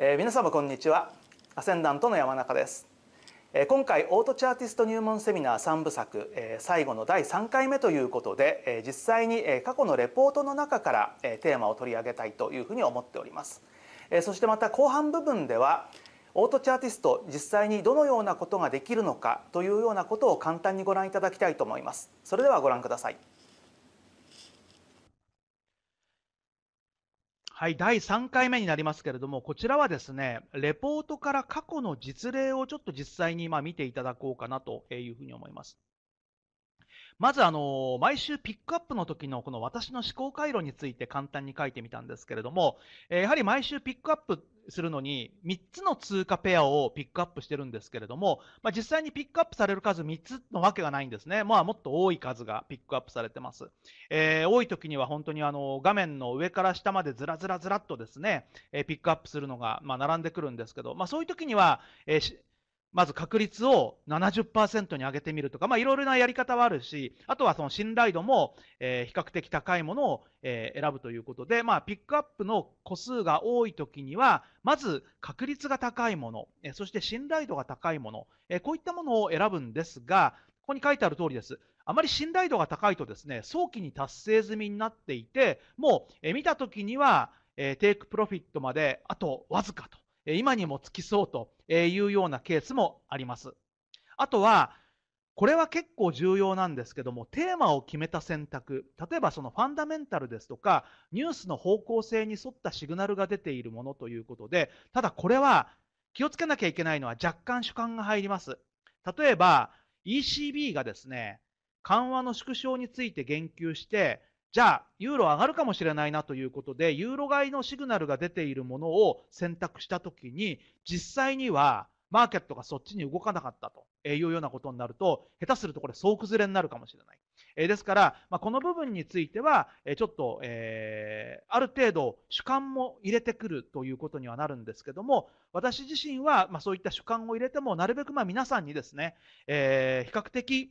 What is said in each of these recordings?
えー、皆様こんにちはアセンダントの山中です、えー、今回オートチャーティスト入門セミナー3部作、えー、最後の第3回目ということで、えー、実際に、えー、過去のレポートの中から、えー、テーマを取り上げたいというふうに思っております、えー、そしてまた後半部分ではオートチャーティスト実際にどのようなことができるのかというようなことを簡単にご覧いただきたいと思いますそれではご覧くださいはい、第3回目になりますけれども、こちらはですね、レポートから過去の実例をちょっと実際にま見ていただこうかなというふうに思います。まずあの、毎週ピックアップの時のこの私の思考回路について簡単に書いてみたんですけれども、えやはり毎週ピックアップするのに3つの通貨ペアをピックアップしてるんですけれども、まあ、実際にピックアップされる数3つのわけがないんですね。まあもっと多い数がピックアップされてます。えー、多い時には本当にあの画面の上から下までずらずらずらっとですね、えー、ピックアップするのが、まあ、並んでくるんですけど、まあそういう時には、えー、まず確率を70%に上げてみるとか、まいろいろなやり方はあるし、あとはその信頼度も、えー、比較的高いものを、えー、選ぶということで、まあ、ピックアップの個数が多いときには、まず確率が高いもの、えー、そして信頼度が高いもの、えこういったものを選ぶんですが、ここに書いてある通りです。あまり信頼度が高いとですね、早期に達成済みになっていて、もう、え見たときには、えテイクプロフィットまであとわずかと、え今にもつきそうと、えいうようなケースもあります。あとは、これは結構重要なんですけども、テーマを決めた選択、例えばそのファンダメンタルですとか、ニュースの方向性に沿ったシグナルが出ているものということで、ただこれは気をつけなきゃいけないのは若干主観が入ります。例えば、ECB がですね、緩和の縮小について言及して、じゃあ、ユーロ上がるかもしれないなということで、ユーロ買いのシグナルが出ているものを選択したときに、実際にはマーケットがそっちに動かなかったというようなことになると、下手するとこれ、総崩れになるかもしれない。えですから、まこの部分については、えちょっと、えある程度主観も入れてくるということにはなるんですけども、私自身は、まそういった主観を入れても、なるべくま皆さんにですね、え比較的、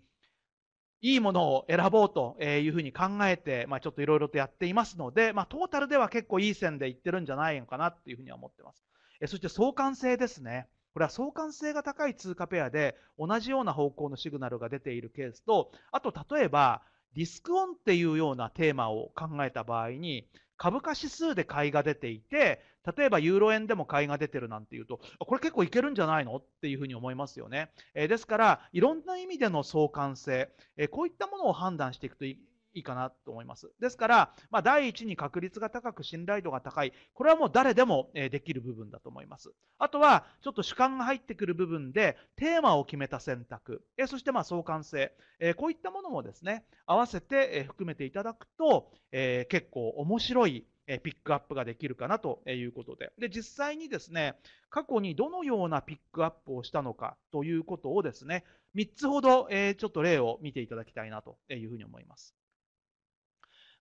いいものを選ぼうというふうに考えて、まあ、ちょっといろいろとやっていますので、まあ、トータルでは結構いい線でいってるんじゃないのかなっていうふうには思ってます。えそして相関性ですね。これは相関性が高い通貨ペアで同じような方向のシグナルが出ているケースと、あと例えばリスクオンっていうようなテーマを考えた場合に、株価指数で買いが出ていて、例えばユーロ円でも買いが出てるなんていうと、これ結構いけるんじゃないのっていうふうに思いますよね。えですから、いろんな意味での相関性、えこういったものを判断していくといいいかなと思います。ですから、まあ、第一に確率が高く信頼度が高い。これはもう誰でもできる部分だと思います。あとは、ちょっと主観が入ってくる部分で、テーマを決めた選択、えそしてまあ相関性、えこういったものもですね、合わせて含めていただくと、え結構面白いピックアップができるかなということで。で、実際にですね、過去にどのようなピックアップをしたのかということをですね、3つほど、えちょっと例を見ていただきたいなというふうに思います。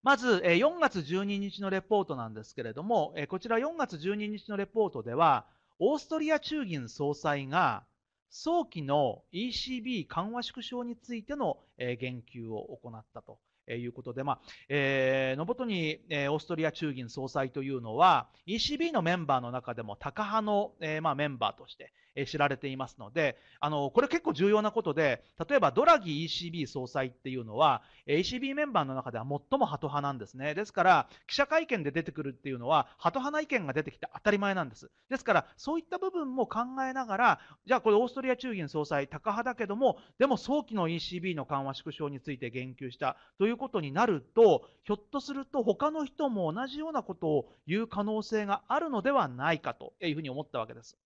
まず、え4月12日のレポートなんですけれども、えこちら4月12日のレポートでは、オーストリア中銀総裁が早期の ECB 緩和縮小についての、え言及を行ったと。いうことで、まあ、えー、のぼとに、えー、オーストリア中銀総裁というのは、ECB のメンバーの中でも、タカ派の、えー、まあ、メンバーとして、え知られていますので、あの、これ結構重要なことで、例えばドラギ ECB 総裁っていうのは、ECB メンバーの中では最もハト派なんですね。ですから、記者会見で出てくるっていうのは、ハト派な意見が出てきて当たり前なんです。ですから、そういった部分も考えながら、じゃあこれオーストリア中銀総裁、タカ派だけども、でも早期の ECB の緩和縮小について言及したということになると、ひょっとすると他の人も同じようなことを言う可能性があるのではないかというふうに思ったわけです。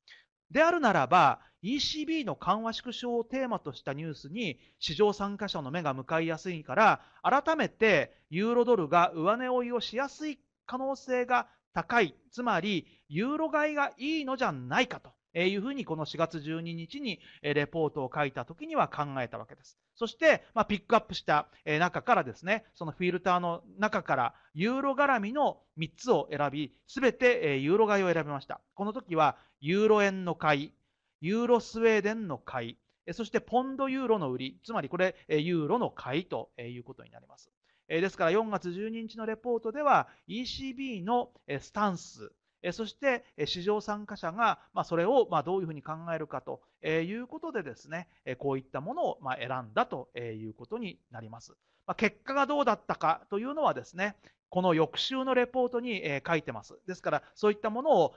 であるならば、ECB の緩和縮小をテーマとしたニュースに市場参加者の目が向かいやすいから改めてユーロドルが上値追いをしやすい可能性が高いつまりユーロ買いがいいのじゃないかとえいうふうにこの4月12日にレポートを書いた時には考えたわけです。そして、まピックアップした中からですね、そのフィルターの中からユーロ絡みの3つを選び、すべてユーロ買いを選びました。この時はユーロ円の買い、ユーロスウェーデンの買い、そしてポンドユーロの売り、つまりこれユーロの買いということになります。ですから4月12日のレポートでは ECB のスタンスそして、市場参加者が、それを、どういうふうに考えるかと、いうことでですね、こういったものを、選んだと、いうことになります。結果がどうだったかというのはですね、この翌週のレポートに、書いてます。ですから、そういったものを、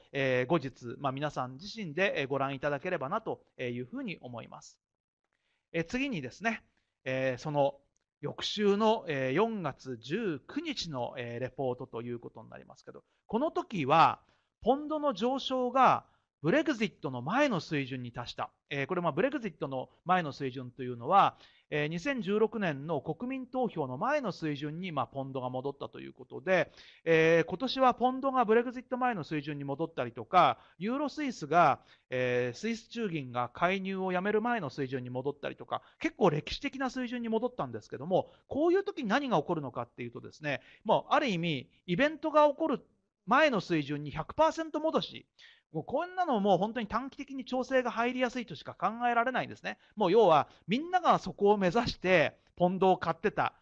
後日、皆さん自身でご覧いただければなというふうに思います。次にですね、その翌週の4月19日のレポートということになりますけど、この時はポンドの上昇がブレグジットの前の水準に達した。えー、これ、まブレグジットの前の水準というのは、えー、2016年の国民投票の前の水準に、まあ、ポンドが戻ったということで、えー、今年はポンドがブレグジット前の水準に戻ったりとか、ユーロスイスが、えー、スイス中銀が介入をやめる前の水準に戻ったりとか、結構歴史的な水準に戻ったんですけども、こういう時に何が起こるのかっていうとですね、もうある意味、イベントが起こる前の水準に100%戻し、もうこんなのもう本当に短期的に調整が入りやすいとしか考えられないんですね。もう要はみんながそこを目指してポンドを買ってた。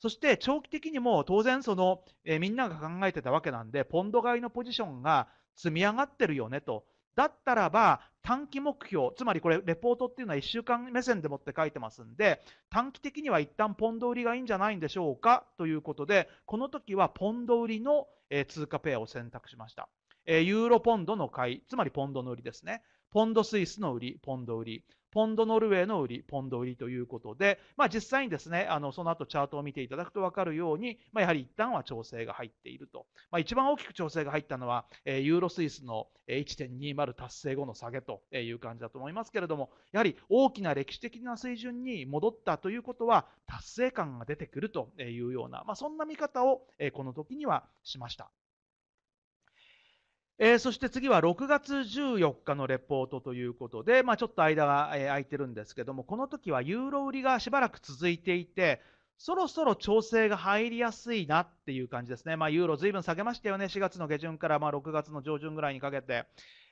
そして長期的にも当然その、えー、みんなが考えてたわけなんで、ポンド買いのポジションが積み上がってるよねと。だったらば短期目標、つまりこれ、レポートっていうのは1週間目線でもって書いてますんで、短期的には一旦ポンド売りがいいんじゃないんでしょうかということで、この時はポンド売りの通貨ペアを選択しました。ユーロポンドの買い、つまりポンドの売りですね。ポンドスイスの売り、ポンド売り。ポンドノルウェーの売り、ポンド売りということで、まあ、実際にですね、あのその後チャートを見ていただくと分かるように、まあ、やはり一旦は調整が入っていると。まあ、一番大きく調整が入ったのは、ユーロスイスの1.20達成後の下げという感じだと思いますけれども、やはり大きな歴史的な水準に戻ったということは、達成感が出てくるというような、まあ、そんな見方をこの時にはしました。えー、そして次は6月14日のレポートということで、まあ、ちょっと間が、えー、空いてるんですけども、この時はユーロ売りがしばらく続いていて、そろそろ調整が入りやすいなっていう感じですね。まあ、ユーロずいぶん下げましたよね。4月の下旬からまあ6月の上旬ぐらいにかけて。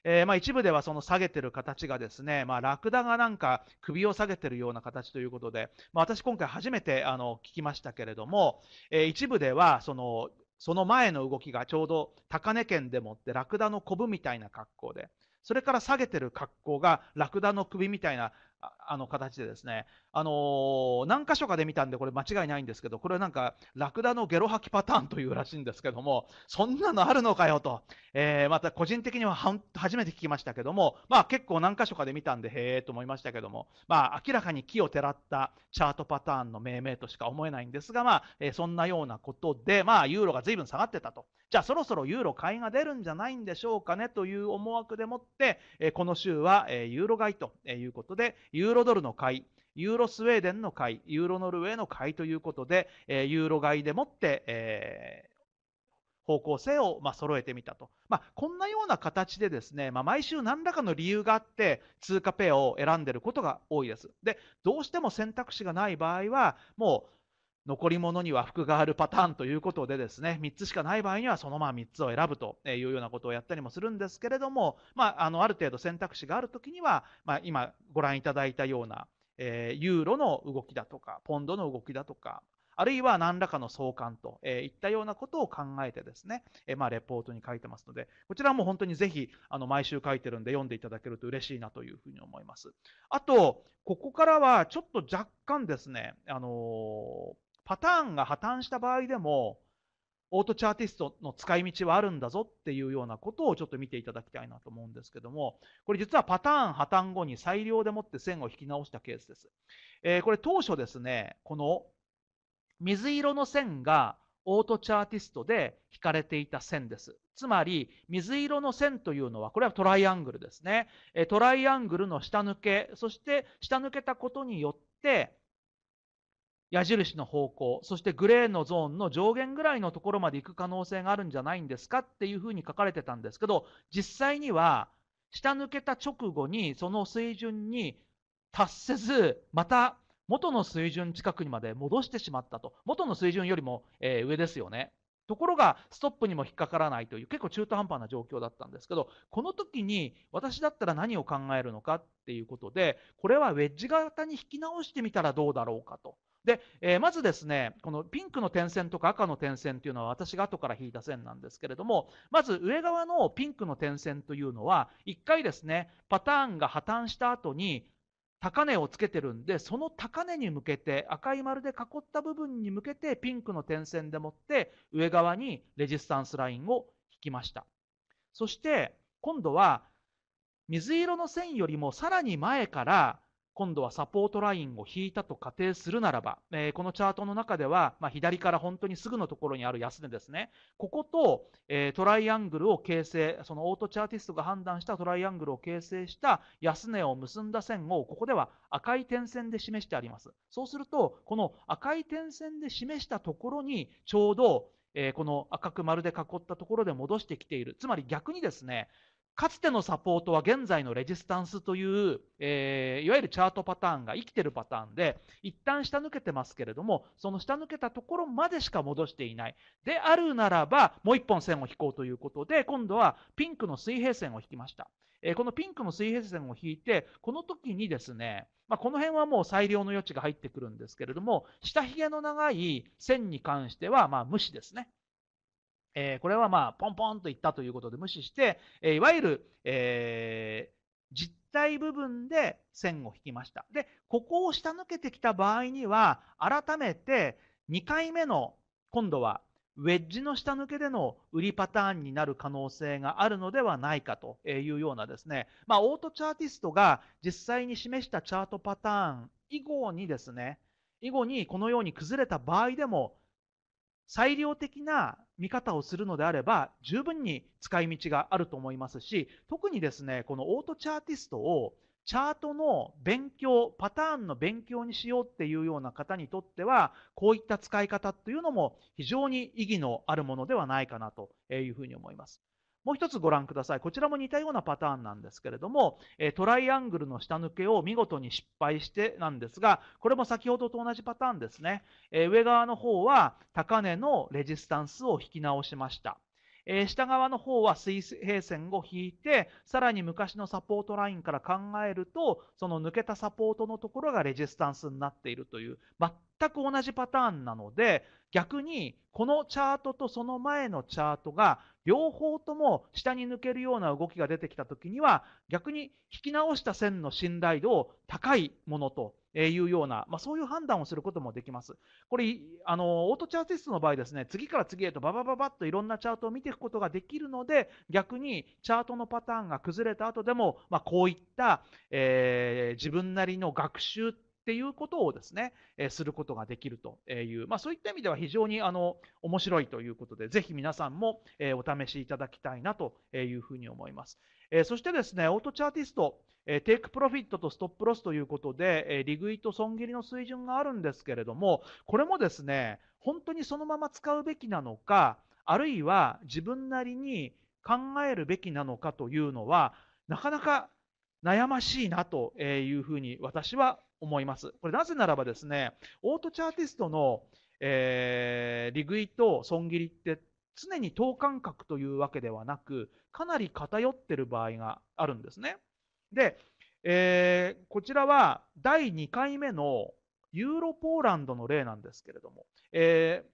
えー、まあ一部ではその下げてる形がですね、まあ、ラクダがなんか首を下げてるような形ということで、まあ、私今回初めてあの聞きましたけれども、えー、一部ではそのその前の動きがちょうど高値圏でもってラクダのコブみたいな格好で、それから下げてる格好がラクダの首みたいなあの形でですね、あのー、何箇所かで見たんでこれ間違いないんですけどこれはなんかラクダのゲロ吐きパターンというらしいんですけどもそんなのあるのかよと、えー、また個人的には初めて聞きましたけども、まあ、結構何箇所かで見たんでへえと思いましたけども、まあ、明らかに木をてらったチャートパターンの命名としか思えないんですが、まあえー、そんなようなことで、まあ、ユーロが随分下がってたとじゃあそろそろユーロ買いが出るんじゃないんでしょうかねという思惑でもって、えこの週は、えユーロ買いということでユーロドルの買いユーロスウェーデンの会、ユーロノルウェーの会ということで、えユーロ買いでもって、えー方向性をま揃えてみたと、まあ、こんなような形でですね、まあ、毎週何らかの理由があって通貨ペアを選んでることが多いですでどうしても選択肢がない場合はもう残り物には服があるパターンということでですね3つしかない場合にはそのまま3つを選ぶというようなことをやったりもするんですけれども、まあ、あのある程度選択肢がある時には、ま今ご覧いただいたようなえユーロの動きだとか、ポンドの動きだとか、あるいは何らかの相関と、えー、いったようなことを考えてですね、えー、まあ、レポートに書いてますので、こちらも本当にぜひ、あの、毎週書いてるんで読んでいただけると嬉しいなというふうに思います。あと、ここからはちょっと若干ですね、あのー、パターンが破綻した場合でも、オートチャーティストの使い道はあるんだぞっていうようなことをちょっと見ていただきたいなと思うんですけども、これ実はパターン破綻後に裁量でもって線を引き直したケースです。えー、これ当初ですね、この水色の線がオートチャーティストで引かれていた線です。つまり、水色の線というのは、これはトライアングルですね。トライアングルの下抜け、そして下抜けたことによって、矢印の方向、そしてグレーのゾーンの上限ぐらいのところまで行く可能性があるんじゃないんですかっていうふうに書かれてたんですけど、実際には、下抜けた直後にその水準に達せず、また元の水準近くにまで戻してしまったと。元の水準よりも、え上ですよね。ところがストップにも引っかからないという結構中途半端な状況だったんですけどこの時に私だったら何を考えるのかっていうことでこれはウェッジ型に引き直してみたらどうだろうかとで、えー、まずですね、このピンクの点線とか赤の点線というのは私が後から引いた線なんですけれども、まず上側のピンクの点線というのは、1回ですね、パターンが破綻した後に、高値をつけてるんで、その高値に向けて、赤い丸で囲った部分に向けて、ピンクの点線でもって、上側にレジスタンスラインを引きました。そして、今度は、水色の線よりもさらに前から、今度はサポートラインを引いたと仮定するならば、えー、このチャートの中では、まあ、左から本当にすぐのところにある安値ですね、ここと、えー、トライアングルを形成、そのオートチャーティストが判断したトライアングルを形成した安値を結んだ線を、ここでは赤い点線で示してあります。そうすると、この赤い点線で示したところに、ちょうど、えー、この赤く丸で囲ったところで戻してきている。つまり逆にですね、かつてのサポートは現在のレジスタンスという、えー、いわゆるチャートパターンが生きてるパターンで、一旦下抜けてますけれども、その下抜けたところまでしか戻していない。であるならば、もう一本線を引こうということで、今度はピンクの水平線を引きました。えー、このピンクの水平線を引いて、この時にですね、まあ、この辺はもう裁量の余地が入ってくるんですけれども、下髭の長い線に関しては、ま無視ですね。えー、これはまあポンポンといったということで無視して、えいわゆる、え実体部分で線を引きました。で、ここを下抜けてきた場合には、改めて2回目の今度はウェッジの下抜けでの売りパターンになる可能性があるのではないかというようなですね、まあ、オートチャーティストが実際に示したチャートパターン以後にですね、以後にこのように崩れた場合でも、裁量的な見方をするのであれば、十分に使い道があると思いますし、特にですね、このオートチャーティストをチャートの勉強、パターンの勉強にしようっていうような方にとっては、こういった使い方っていうのも非常に意義のあるものではないかなというふうに思います。もう一つご覧ください。こちらも似たようなパターンなんですけれども、えトライアングルの下抜けを見事に失敗してなんですが、これも先ほどと同じパターンですね。え上側の方は高値のレジスタンスを引き直しました。え下側の方は水平線を引いて、さらに昔のサポートラインから考えると、その抜けたサポートのところがレジスタンスになっているという、全く同じパターンなので、逆にこのチャートとその前のチャートが両方とも下に抜けるような動きが出てきた時には、逆に引き直した線の信頼度を高いものというような、まあ、そういう判断をすることもできます。これ、あの、オートチャーテストの場合ですね、次から次へとババババッといろんなチャートを見ていくことができるので、逆にチャートのパターンが崩れた後でも、まあ、こういった、えー、自分なりの学習っっていうことをですね、えすることができるという、まあ、そういった意味では非常にあの面白いということで、ぜひ皆さんも、えお試しいただきたいなというふうに思います。えそしてですね、オートチャーティスト、えテイクプロフィットとストップロスということで、え利食いと損切りの水準があるんですけれども、これもですね、本当にそのまま使うべきなのか、あるいは自分なりに考えるべきなのかというのは、なかなか悩ましいなというふうに私は思います。これなぜならばですね、オートチャーティストの、えー、利食いと損切りって常に等間隔というわけではなく、かなり偏ってる場合があるんですね。で、えー、こちらは第2回目のユーロポーランドの例なんですけれども、えー、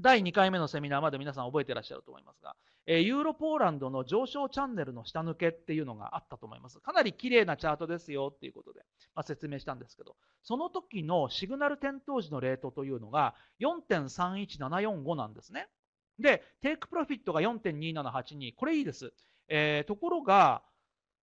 第2回目のセミナーまで皆さん覚えてらっしゃると思いますが、えユーロポーランドの上昇チャンネルの下抜けっていうのがあったと思います。かなり綺麗なチャートですよっていうことで、まあ、説明したんですけど、その時のシグナル点灯時のレートというのが4.31745なんですね。で、テイクプロフィットが4.2782、これいいです。えー、ところが、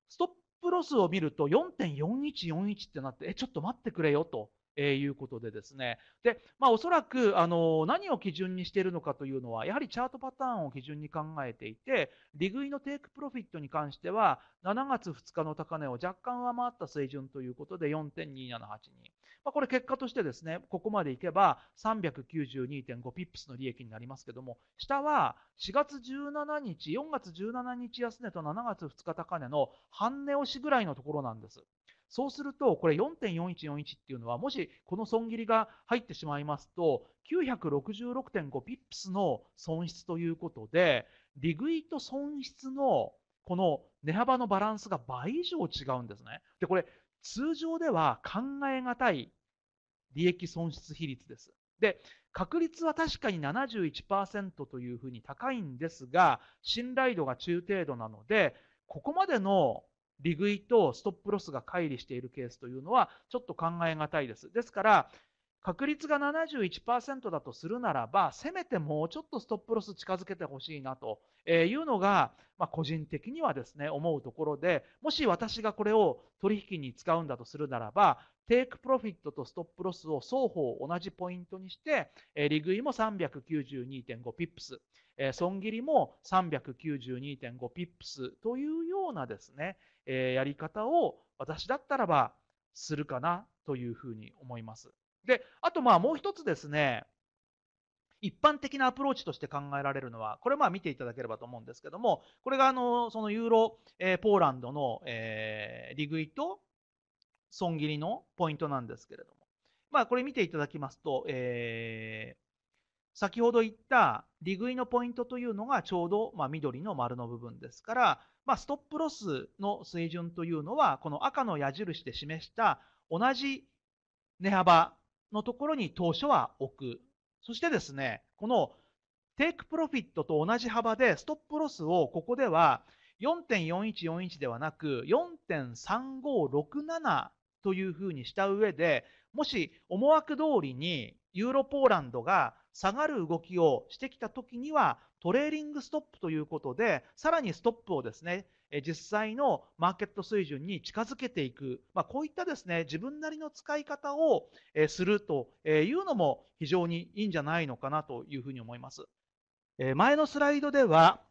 ストップロスを見ると4.4141ってなって、え、ちょっと待ってくれよと。えいうことでですね。で、まあおそらく、あの、何を基準にしているのかというのは、やはりチャートパターンを基準に考えていて、利食いのテイクプロフィットに関しては、7月2日の高値を若干上回った水準ということで4.278にまあ、これ結果としてですね、ここまでいけば392.5ピップスの利益になりますけども、下は4月17日、4月17日安値と7月2日高値の半値押しぐらいのところなんです。そうすると、これ4.4141っていうのは、もしこの損切りが入ってしまいますと、966.5ピップスの損失ということで、利食いと損失のこの値幅のバランスが倍以上違うんですね。で、これ、通常では考えがたい利益損失比率です。で、確率は確かに71%というふうに高いんですが、信頼度が中程度なので、ここまでの利食いとストップロスが乖離しているケースというのはちょっと考えがたいです。ですから、確率が71%だとするならば、せめてもうちょっとストップロス近づけてほしいなというのが、まあ、個人的にはですね、思うところで、もし私がこれを取引に使うんだとするならば、テイクプロフィットとストップロスを双方同じポイントにして、利食いも392.5ピップス、損切りも392.5ピップスというようなですね、やり方を私だったらばするかなというふうに思います。で、あとまあもう一つですね、一般的なアプローチとして考えられるのは、これまあ見ていただければと思うんですけども、これがあの、そのユーロ、えー、ポーランドの、えー、利食いと損切りのポイントなんですけれども、まあこれ見ていただきますと、えー、先ほど言った利食いのポイントというのがちょうど、まあ、緑の丸の部分ですから、まあ、ストップロスの水準というのはこの赤の矢印で示した同じ値幅のところに当初は置く。そしてですね、このテイクプロフィットと同じ幅でストップロスをここでは4.4141ではなく4.3567というふうにした上で、もし思惑通りにユーロポーランドが下がる動きをしてきた時にはトレーリングストップということで、さらにストップをですね、実際のマーケット水準に近づけていく、まあ、こういったですね、自分なりの使い方をするというのも非常にいいんじゃないのかなというふうに思います。前のスライドでは、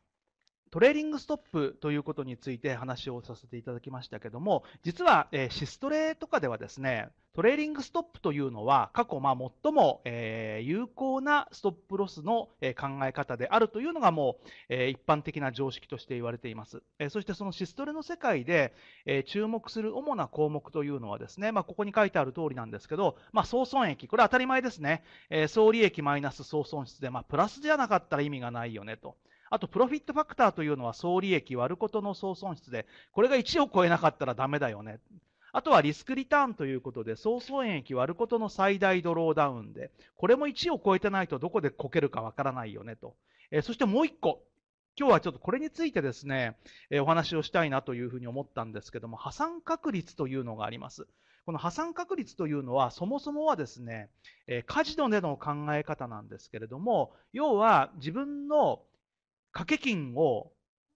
トレーリングストップということについて話をさせていただきましたけども、実は、えシストレとかではですね、トレーリングストップというのは過去、ま最も、え有効なストップロスの、え考え方であるというのがもう、え一般的な常識として言われています。えそしてそのシストレの世界で、え注目する主な項目というのはですね、まここに書いてある通りなんですけど、ま総損益、これは当たり前ですね。え総利益マイナス総損失で、まプラスじゃなかったら意味がないよねと。あと、プロフィットファクターというのは総利益割ることの総損失で、これが1を超えなかったらダメだよね。あとはリスクリターンということで、総損益割ることの最大ドローダウンで、これも1を超えてないとどこでこけるかわからないよねと。えそしてもう1個。今日はちょっとこれについてですね、えお話をしたいなというふうに思ったんですけども、破産確率というのがあります。この破産確率というのは、そもそもはですね、えカジノでの考え方なんですけれども、要は自分の掛け金を、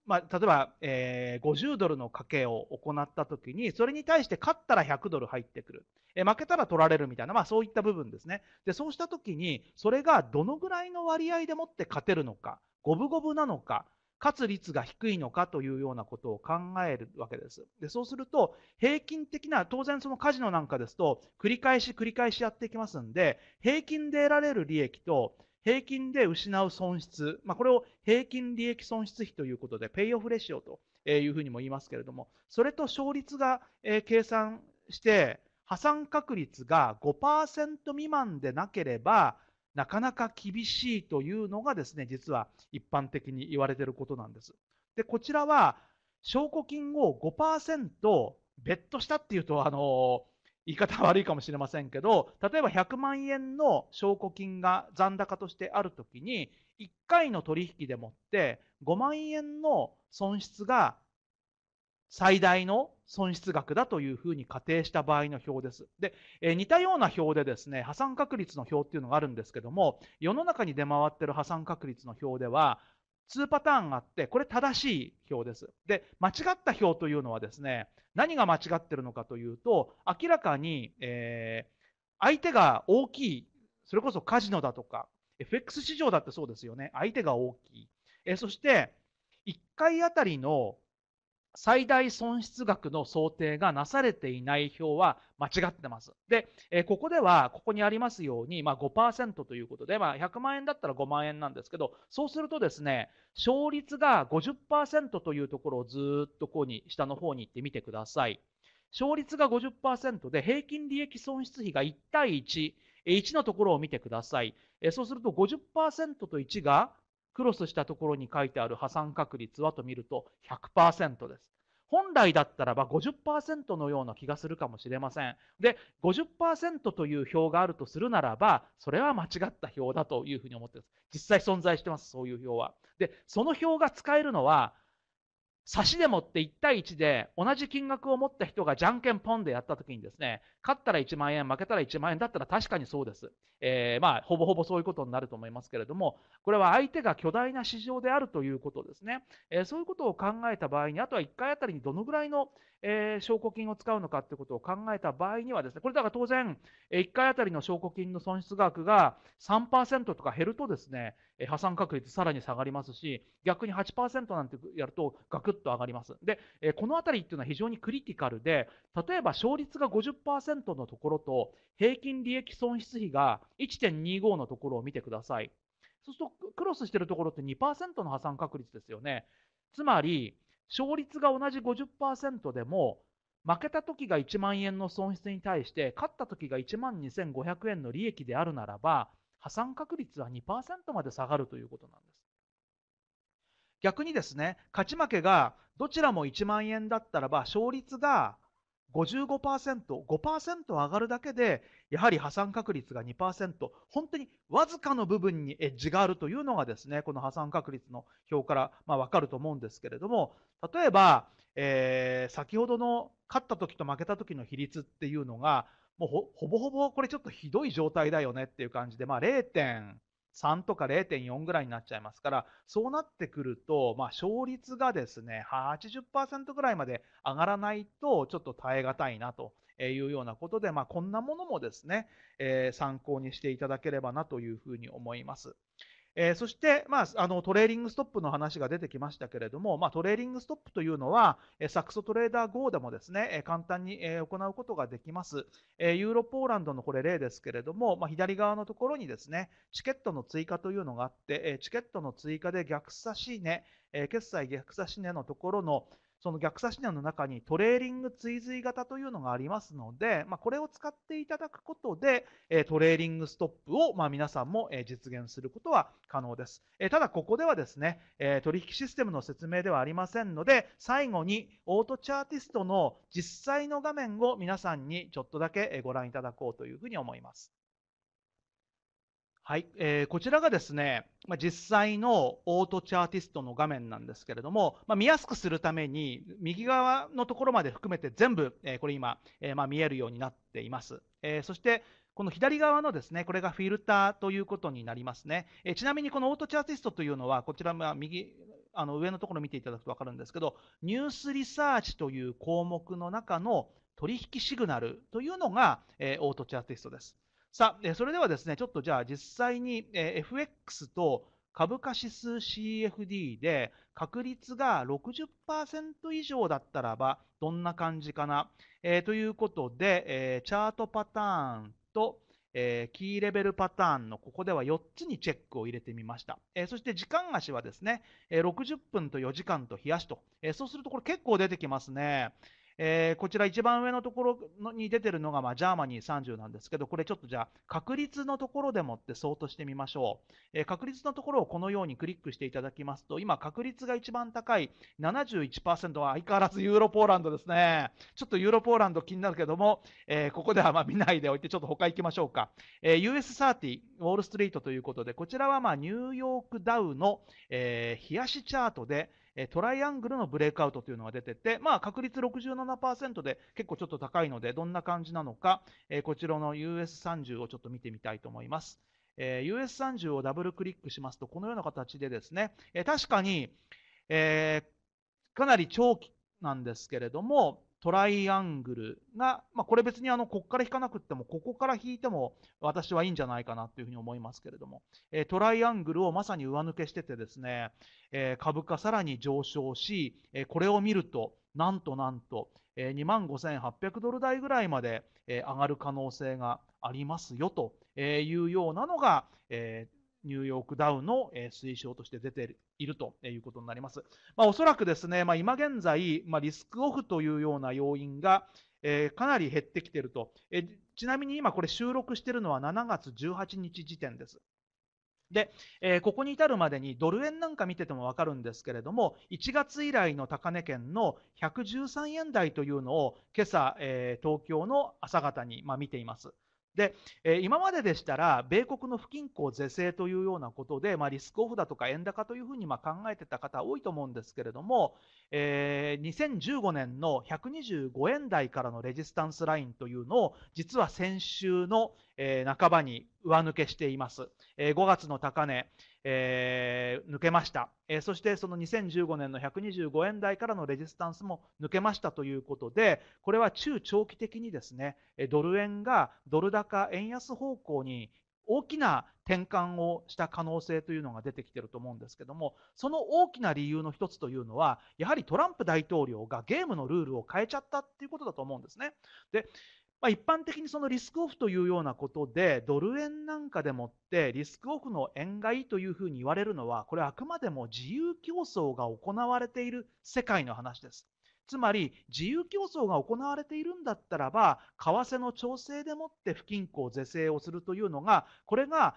まあ、例えば、えー、50ドルの賭けを行ったときに、それに対して勝ったら100ドル入ってくる。えー、負けたら取られるみたいな、まあそういった部分ですね。で、そうしたときに、それがどのぐらいの割合でもって勝てるのか、五分五分なのか、勝つ率が低いのかというようなことを考えるわけです。で、そうすると、平均的な、当然そのカジノなんかですと、繰り返し繰り返しやっていきますんで、平均で得られる利益と、平均で失う損失、まあ、これを平均利益損失比ということで、ペイオフレシオというふうにも言いますけれども、それと勝率が計算して、破産確率が5%未満でなければ、なかなか厳しいというのがですね、実は一般的に言われていることなんです。で、こちらは、証拠金を5%ベットしたっていうと、あの言い方悪いかもしれませんけど、例えば100万円の証拠金が残高としてあるときに、1回の取引でもって5万円の損失が最大の損失額だというふうに仮定した場合の表です。で、え似たような表でですね、破産確率の表っていうのがあるんですけども、世の中に出回ってる破産確率の表では、2パターンがあって、これ正しい表です。で、間違った表というのはですね、何が間違ってるのかというと、明らかに、えー、相手が大きい、それこそカジノだとか、FX 市場だってそうですよね、相手が大きい。えー、そして、1回あたりの最大損失額の想定がなされていない表は間違ってます。で、えここでは、ここにありますように、まあ、5%ということで、まあ、100万円だったら5万円なんですけど、そうするとですね、勝率が50%というところをずっとここに下の方に行ってみてください。勝率が50%で平均利益損失比が1対1、1のところを見てください。そうすると50%と1がクロスしたところに書いてある破産確率はと見ると100%です。本来だったらば50%のような気がするかもしれません。で、50%という表があるとするならば、それは間違った表だというふうに思っています。実際存在してます、そういう表は。で、その表が使えるのは、差しでもって1対1で同じ金額を持った人がじゃんけんポンでやった時にですね、勝ったら1万円、負けたら1万円だったら確かにそうです。えー、まあ、ほぼほぼそういうことになると思いますけれども、これは相手が巨大な市場であるということですね。えー、そういうことを考えた場合に、あとは1回あたりにどのぐらいの、えー、証拠金を使うのかということを考えた場合にはですね、これだから当然、1回あたりの証拠金の損失額が3%とか減るとですね、破産確率さらに下がりますし逆に8%なんてやるとガクッと上がりますでこの辺りっていうのは非常にクリティカルで例えば勝率が50%のところと平均利益損失比が1.25のところを見てくださいそうするとクロスしてるところって2%の破産確率ですよねつまり勝率が同じ50%でも負けた時が1万円の損失に対して勝った時が1万2500円の利益であるならば破産確率は2%まで下がるということなんです。逆にですね、勝ち負けがどちらも1万円だったらば、勝率が55%、5%上がるだけで、やはり破産確率が2%、本当にわずかの部分にエッジがあるというのがですね、この破産確率の表から、まあ、わかると思うんですけれども、例えば、えー、先ほどの勝った時と負けた時の比率っていうのが、もうほほぼほぼこれちょっとひどい状態だよねっていう感じで、まあ、0.3とか0.4ぐらいになっちゃいますから、そうなってくると、まあ、勝率がですね、80%ぐらいまで上がらないと、ちょっと耐え難いなというようなことで、まあ、こんなものもですね、えー、参考にしていただければなというふうに思います。えー、そして、まあ、あのトレーリングストップの話が出てきましたけれども、まあ、トレーリングストップというのは、えサクソトレーダー GO でもですね、簡単に、え行うことができます。えユーロポーランドのこれ例ですけれども、まあ、左側のところにですね、チケットの追加というのがあって、えチケットの追加で逆差し値、え決済逆差し値のところの、その逆差し値の中にトレーリング追随型というのがありますので、まあ、これを使っていただくことで、えトレーリングストップを、ま皆さんも、え実現することは可能です。えただ、ここではですね、え取引システムの説明ではありませんので、最後にオートチャーティストの実際の画面を皆さんにちょっとだけご覧いただこうというふうに思います。はい、えー、こちらがですね、まあ、実際のオートチャーティストの画面なんですけれども、まあ、見やすくするために右側のところまで含めて全部、えー、これ今、えー、まあ、見えるようになっています、えそしてこの左側のですねこれがフィルターということになりますね、えちなみにこのオートチャーティストというのはこちらも右あの上のところ見ていただくと分かるんですけどニュースリサーチという項目の中の取引シグナルというのが、えー、オートチャーティストです。さあ、それではですね、ちょっとじゃあ実際に FX と株価指数 CFD で確率が60%以上だったらばどんな感じかな、えー、ということで、えー、チャートパターンと、えー、キーレベルパターンのここでは4つにチェックを入れてみました、えー、そして時間足はですね、えー、60分と4時間と冷やしと、えそうするとこれ結構出てきますね、えー、こちら一番上のところに出てるのが、まあ、ジャーマニー30なんですけど、これちょっとじゃあ、確率のところでもって相当してみましょう。えー、確率のところをこのようにクリックしていただきますと、今、確率が一番高い71%は相変わらずユーロポーランドですね。ちょっとユーロポーランド気になるけども、えー、ここではま見ないでおいて、ちょっと他行きましょうか。え US30、ウォールストリートということで、こちらはまニューヨークダウの、え冷やしチャートで、えトライアングルのブレイクアウトというのが出てて、まあ、確率67%で結構ちょっと高いので、どんな感じなのか、えこちらの US30 をちょっと見てみたいと思います。え US30 をダブルクリックしますと、このような形でですね、え確かに、えかなり長期なんですけれども、トライアングルが、まあ、これ別にあのここから引かなくってもここから引いても私はいいんじゃないかなというふうに思いますけれども、えー、トライアングルをまさに上抜けしててですね、えー、株価さらに上昇し、えこれを見るとなんとなんと、え2万5800ドル台ぐらいまで、え上がる可能性がありますよというようなのが、えーニューヨークダウの推奨として出ているということになります。まあ、おそらくですね、まあ、今現在、まあ、リスクオフというような要因が、えー、かなり減ってきていると、えー、ちなみに今これ収録しているのは7月18日時点です。で、えー、ここに至るまでにドル円なんか見てても分かるんですけれども1月以来の高値圏の113円台というのを今朝、え東京の朝方に、ま見ています。で、え今まででしたら、米国の不均衡是正というようなことで、まあ、リスクオフだとか円高というふうにま考えてた方多いと思うんですけれども、えー、2015年の125円台からのレジスタンスラインというのを、実は先週の、え半ばに上抜けしています。え5月の高値、えー、抜けました、えー、そしてその2015年の125円台からのレジスタンスも抜けましたということでこれは中長期的にですねドル円がドル高円安方向に大きな転換をした可能性というのが出てきていると思うんですけどもその大きな理由の1つというのはやはりトランプ大統領がゲームのルールを変えちゃったっていうことだと思うんですね。でまあ、一般的にそのリスクオフというようなことでドル円なんかでもってリスクオフの円買いというふうに言われるのはこれあくまでも自由競争が行われている世界の話です。つまり自由競争が行われているんだったらば為替の調整でもって不均衡是正をするというのがこれが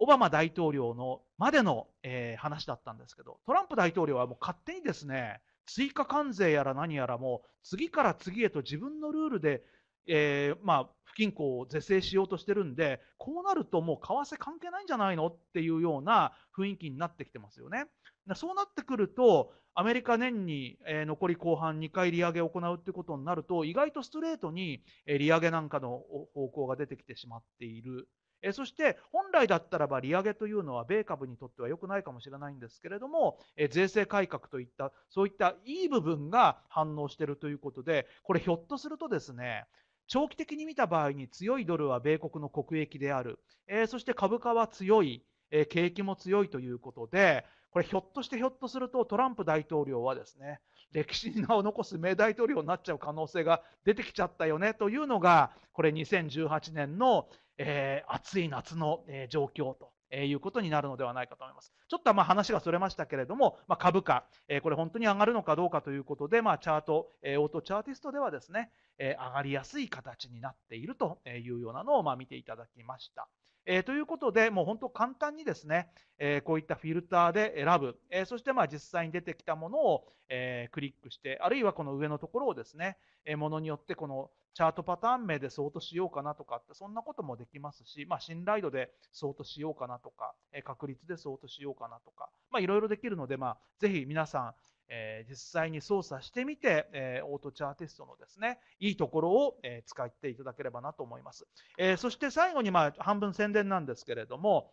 オバマ大統領のまでの、えー、話だったんですけどトランプ大統領はもう勝手にですね追加関税やら何やらも次から次へと自分のルールでえー、まあ、不均衡を是正しようとしてるんで、こうなるともう為替関係ないんじゃないのっていうような雰囲気になってきてますよね。そうなってくると、アメリカ年に、残り後半2回利上げを行うということになると、意外とストレートに、利上げなんかの方向が出てきてしまっている。そして、本来だったらば利上げというのは米株にとっては良くないかもしれないんですけれども、税制改革といった、そういったいい部分が反応しているということで、これひょっとするとですね、長期的に見た場合に強いドルは米国の国益である、えー、そして株価は強い、えー、景気も強いということで、これひょっとしてひょっとするとトランプ大統領はですね、歴史に名を残す名大統領になっちゃう可能性が出てきちゃったよねというのが、これ2018年の、えー、暑い夏の、え状況とえいうことになるのではないかと思います。ちょっとまあ話がそれましたけれども、まあ、株価、えこれ本当に上がるのかどうかということで、まあ、チャート、えオートチャーティストではですね、え上がりやすい形になっているというようなのをま見ていただきました。えということで、もう本当簡単にですね、えこういったフィルターで選ぶ、えそしてまあ実際に出てきたものを、えクリックして、あるいはこの上のところをですね、えものによってこのチャートパターン名でソートしようかなとかって、そんなこともできますし、まあ、信頼度でソートしようかなとか、確率でソートしようかなとか、いろいろできるので、まあ、ぜひ皆さん、えー、実際に操作してみて、えー、オートチャーティストのですね、いいところを、えー、使っていただければなと思います。えそして最後に、まあ、半分宣伝なんですけれども、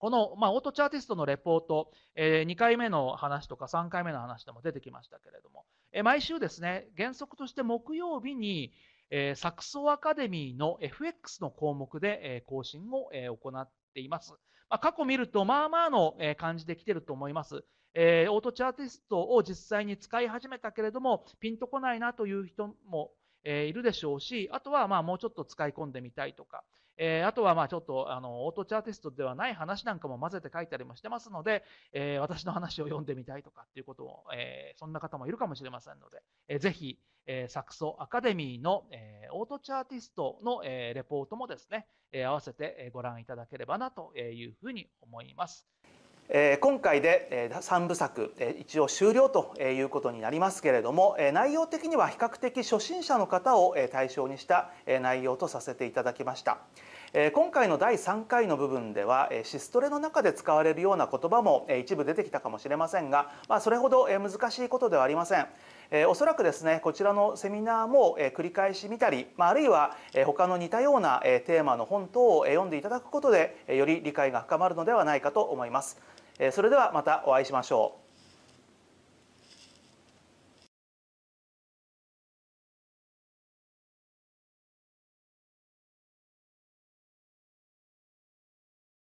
この、まあ、オートチャーティストのレポート、えー、2回目の話とか3回目の話でも出てきましたけれども、え毎週ですね、原則として木曜日に、えー、サクソアカデミーの FX の項目で、えー、更新を、えー、行っています。まあ、過去見ると、まあまあの、えー、感じで来てると思います。えー、オートチャーティストを実際に使い始めたけれども、ピンとこないなという人も、えー、いるでしょうし、あとはまあもうちょっと使い込んでみたいとか、えー、あとはまあちょっとあのオートチャーテストではない話なんかも混ぜて書いたりもしてますので、えー、私の話を読んでみたいとかっていうことを、えー、そんな方もいるかもしれませんので、えー、ぜひ、えー、サクソアカデミーの、えー、オートチャーティストの、えー、レポートもですね、えー、合わせてご覧いただければなというふうに思います。今回で3部作一応終了ということになりますけれども内容的には比較的初心者の方を対象にした内容とさせていただきました今回の第3回の部分ではシストレの中で使われるような言葉も一部出てきたかもしれませんが、まあ、それほど難しいことではありませんえおそらくですねこちらのセミナーも、え繰り返し見たり、まあ、るいは、え他の似たような、えテーマの本等を、え読んでいただくことで、えより理解が深まるのではないかと思います。それではまたお会いしましょう。